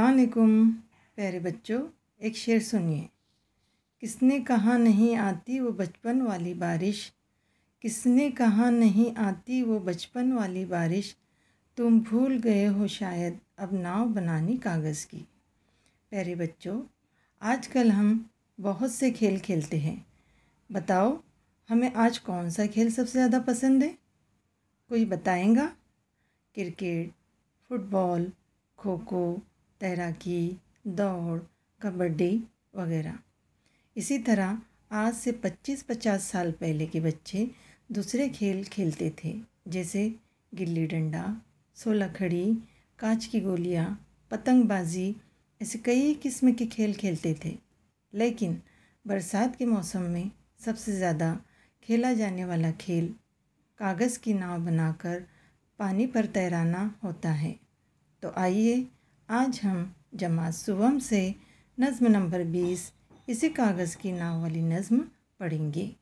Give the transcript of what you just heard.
असलकुम प्यारे बच्चों एक शेर सुनिए किसने कहा नहीं आती वो बचपन वाली बारिश किसने कहा नहीं आती वो बचपन वाली बारिश तुम भूल गए हो शायद अब नाव बनानी कागज़ की प्यारे बच्चों आजकल हम बहुत से खेल खेलते हैं बताओ हमें आज कौन सा खेल सबसे ज़्यादा पसंद है कोई बताएगा क्रिकेट फुटबॉल खो खो तैराकी दौड़ कबड्डी वगैरह इसी तरह आज से 25-50 साल पहले के बच्चे दूसरे खेल खेलते थे जैसे गिल्ली डंडा खड़ी कांच की गोलियाँ पतंगबाजी ऐसे कई किस्म के खेल खेलते थे लेकिन बरसात के मौसम में सबसे ज़्यादा खेला जाने वाला खेल कागज़ की नाव बनाकर पानी पर तैराना होता है तो आइए आज हम जमा शुभम से नज़म नंबर बीस इसी कागज़ की नाव वाली नज़म पढ़ेंगे